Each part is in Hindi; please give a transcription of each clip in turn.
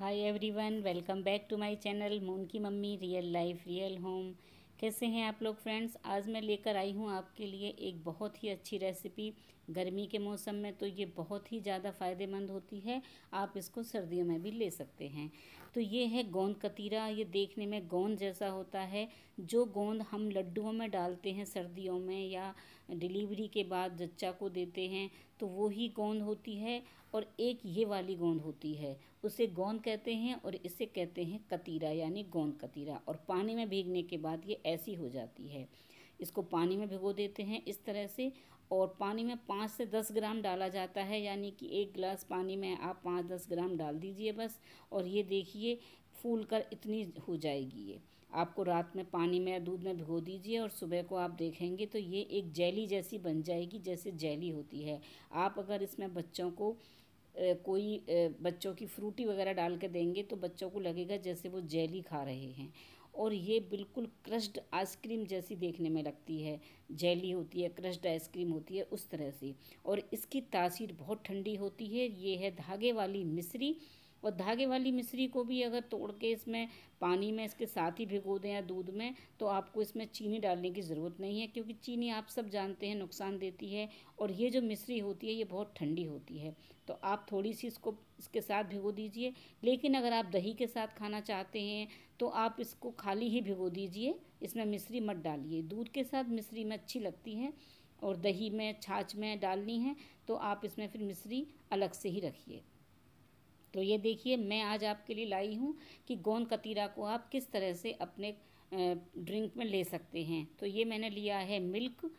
hi everyone welcome back to my channel moon की mummy real life real home कैसे हैं आप लोग फ्रेंड्स आज मैं लेकर आई हूं आपके लिए एक बहुत ही अच्छी रेसिपी गर्मी के मौसम में तो ये बहुत ही ज़्यादा फ़ायदेमंद होती है आप इसको सर्दियों में भी ले सकते हैं तो ये है गोंद कतीरा ये देखने में गोंद जैसा होता है जो गोंद हम लड्डुओं में डालते हैं सर्दियों में या डिलीवरी के बाद जच्चा को देते हैं तो वो ही गोंद होती है और एक ये वाली गोंद होती है उसे गोंद कहते हैं और इसे कहते हैं कतीरा यानी गोंद कतीरा और पानी में भीगने के बाद ये ऐसी हो जाती है इसको पानी में भिगो देते हैं इस तरह से और पानी में पाँच से दस ग्राम डाला जाता है यानी कि एक गिलास पानी में आप पाँच दस ग्राम डाल दीजिए बस और ये देखिए फूल कर इतनी हो जाएगी ये आपको रात में पानी में या दूध में भिगो दीजिए और सुबह को आप देखेंगे तो ये एक जेली जैसी बन जाएगी जैसे जेली होती है आप अगर इसमें बच्चों को कोई बच्चों की फ्रूटी वगैरह डाल के देंगे तो बच्चों को लगेगा जैसे वो जेली खा रहे हैं और ये बिल्कुल क्रश्ड आइसक्रीम जैसी देखने में लगती है जेली होती है क्रश्ड आइसक्रीम होती है उस तरह से और इसकी तासीर बहुत ठंडी होती है ये है धागे वाली मिश्री और धागे वाली मिश्री को भी अगर तोड़ के इसमें पानी में इसके साथ ही भिगो दें या दूध में तो आपको इसमें चीनी डालने की ज़रूरत नहीं है क्योंकि चीनी आप सब जानते हैं नुकसान देती है और ये जो मिश्री होती है ये बहुत ठंडी होती है तो आप थोड़ी सी इसको इसके साथ भिगो दीजिए लेकिन अगर आप दही के साथ खाना चाहते हैं तो आप इसको खाली ही भिगो दीजिए इसमें मिश्री मत डालिए दूध के साथ मिश्री में अच्छी लगती है और दही में छाछ में डालनी है तो आप इसमें फिर मिश्री अलग से ही रखिए तो ये देखिए मैं आज आपके लिए लाई हूँ कि गोंद कतीरा को आप किस तरह से अपने ड्रिंक में ले सकते हैं तो ये मैंने लिया है मिल्क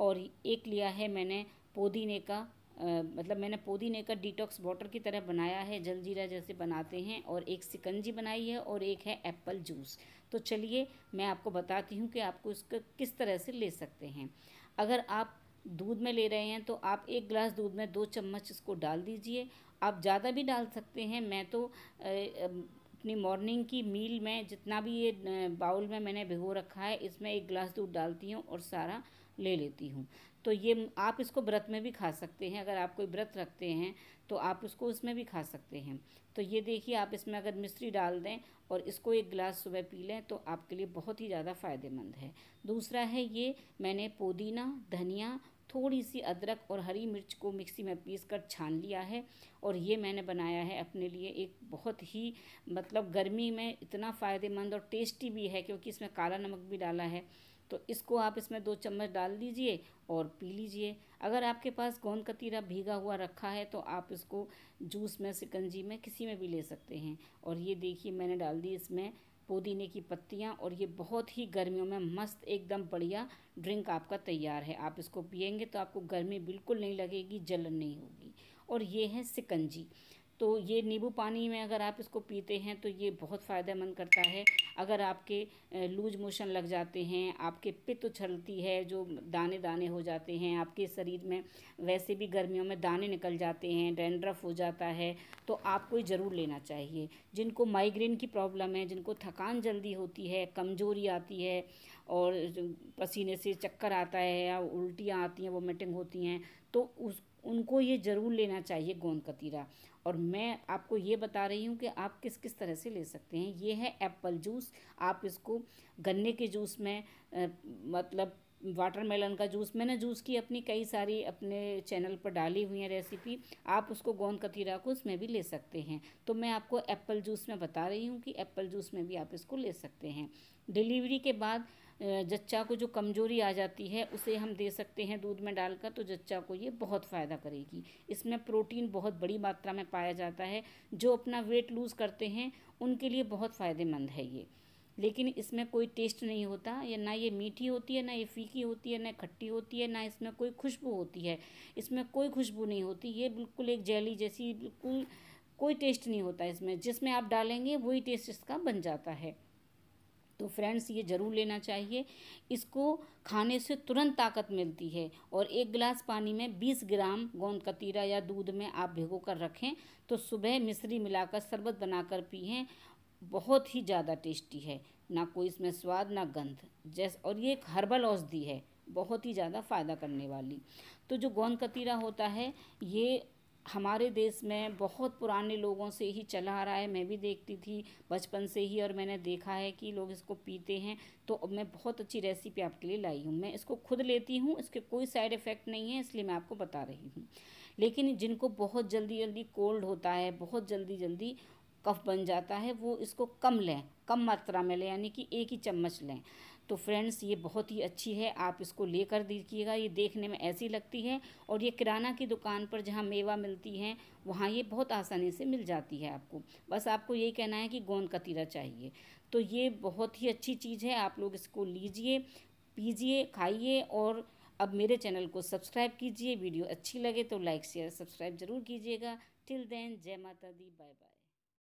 और एक लिया है मैंने पुदीने का मतलब मैंने पुदीने का डिटॉक्स वाटर की तरह बनाया है जलजीरा जैसे बनाते हैं और एक सिकंजी बनाई है और एक है एप्पल जूस तो चलिए मैं आपको बताती हूँ कि आपको इसका किस तरह से ले सकते हैं अगर आप दूध में ले रहे हैं तो आप एक गिलास दूध में दो चम्मच इसको डाल दीजिए आप ज़्यादा भी डाल सकते हैं मैं तो अपनी मॉर्निंग की मील में जितना भी ये बाउल में मैंने भिगो रखा है इसमें एक गिलास दूध डालती हूँ और सारा ले लेती हूँ तो ये आप इसको व्रत में भी खा सकते हैं अगर आप कोई व्रत रखते हैं तो आप उसको उसमें भी खा सकते हैं तो ये देखिए आप इसमें अगर मिश्री डाल दें और इसको एक गिलास सुबह पी लें तो आपके लिए बहुत ही ज़्यादा फ़ायदेमंद है दूसरा है ये मैंने पुदीना धनिया थोड़ी सी अदरक और हरी मिर्च को मिक्सी में पीस कर छान लिया है और ये मैंने बनाया है अपने लिए एक बहुत ही मतलब गर्मी में इतना फ़ायदेमंद और टेस्टी भी है क्योंकि इसमें काला नमक भी डाला है तो इसको आप इसमें दो चम्मच डाल दीजिए और पी लीजिए अगर आपके पास गोंद कतीरा भीगा हुआ रखा है तो आप इसको जूस में सिकंजी में किसी में भी ले सकते हैं और ये देखिए मैंने डाल दी इसमें पुदीने की पत्तियाँ और ये बहुत ही गर्मियों में मस्त एकदम बढ़िया ड्रिंक आपका तैयार है आप इसको पियेंगे तो आपको गर्मी बिल्कुल नहीं लगेगी जलन नहीं होगी और ये है सिकंजी तो ये नींबू पानी में अगर आप इसको पीते हैं तो ये बहुत फ़ायदेमंद करता है अगर आपके लूज मोशन लग जाते हैं आपके पित्त उछलती है जो दाने दाने हो जाते हैं आपके शरीर में वैसे भी गर्मियों में दाने निकल जाते हैं डेंड्रफ हो जाता है तो आपको ये ज़रूर लेना चाहिए जिनको माइग्रेन की प्रॉब्लम है जिनको थकान जल्दी होती है कमज़ोरी आती है और पसीने से चक्कर आता है या उल्टियाँ आती हैं वोमिटिंग होती हैं तो उस उनको ये ज़रूर लेना चाहिए गोंद कतीरा और मैं आपको ये बता रही हूँ कि आप किस किस तरह से ले सकते हैं ये है एप्पल जूस आप इसको गन्ने के जूस में आ, मतलब वाटरमेलन का जूस मैंने जूस की अपनी कई सारी अपने चैनल पर डाली हुई है रेसिपी आप उसको गोंद कतीरा को उसमें भी ले सकते हैं तो मैं आपको एप्पल जूस में बता रही हूँ कि एप्पल जूस में भी आप इसको ले सकते हैं डिलीवरी के बाद जच्चा को जो कमज़ोरी आ जाती है उसे हम दे सकते हैं दूध में डालकर तो जच्चा को ये बहुत फ़ायदा करेगी इसमें प्रोटीन बहुत बड़ी मात्रा में पाया जाता है जो अपना वेट लूज़ करते हैं उनके लिए बहुत फ़ायदेमंद है ये लेकिन इसमें कोई टेस्ट नहीं होता या ना ये मीठी होती है ना ये फीकी होती है ना खट्टी होती है ना इसमें कोई खुशबू होती है इसमें कोई खुशबू नहीं होती ये बिल्कुल एक जैली जैसी बिल्कुल कोई टेस्ट नहीं होता इसमें जिसमें आप डालेंगे वही टेस्ट इसका बन जाता है तो फ्रेंड्स ये ज़रूर लेना चाहिए इसको खाने से तुरंत ताकत मिलती है और एक गिलास पानी में 20 ग्राम गोंद कतीरा या दूध में आप भिगो कर रखें तो सुबह मिश्री मिलाकर शरबत बनाकर पिएँ बहुत ही ज़्यादा टेस्टी है ना कोई इसमें स्वाद ना गंध जैस और ये एक हर्बल औषधि है बहुत ही ज़्यादा फ़ायदा करने वाली तो जो गोंद कतीरा होता है ये हमारे देश में बहुत पुराने लोगों से ही चला आ रहा है मैं भी देखती थी बचपन से ही और मैंने देखा है कि लोग इसको पीते हैं तो अब मैं बहुत अच्छी रेसिपी आपके लिए लाई हूँ मैं इसको खुद लेती हूँ इसके कोई साइड इफ़ेक्ट नहीं है इसलिए मैं आपको बता रही हूँ लेकिन जिनको बहुत जल्दी जल्दी कोल्ड होता है बहुत जल्दी जल्दी कफ बन जाता है वो इसको कम लें कम मात्रा में लें यानी कि एक ही चम्मच लें तो फ्रेंड्स ये बहुत ही अच्छी है आप इसको लेकर देखिएगा ये देखने में ऐसी लगती है और ये किराना की दुकान पर जहाँ मेवा मिलती है वहाँ ये बहुत आसानी से मिल जाती है आपको बस आपको यही कहना है कि गोंद कतीरा चाहिए तो ये बहुत ही अच्छी चीज़ है आप लोग इसको लीजिए पीजिए खाइए और अब मेरे चैनल को सब्सक्राइब कीजिए वीडियो अच्छी लगे तो लाइक शेयर सब्सक्राइब जरूर कीजिएगा टिल देन जय माता दी बाय बाय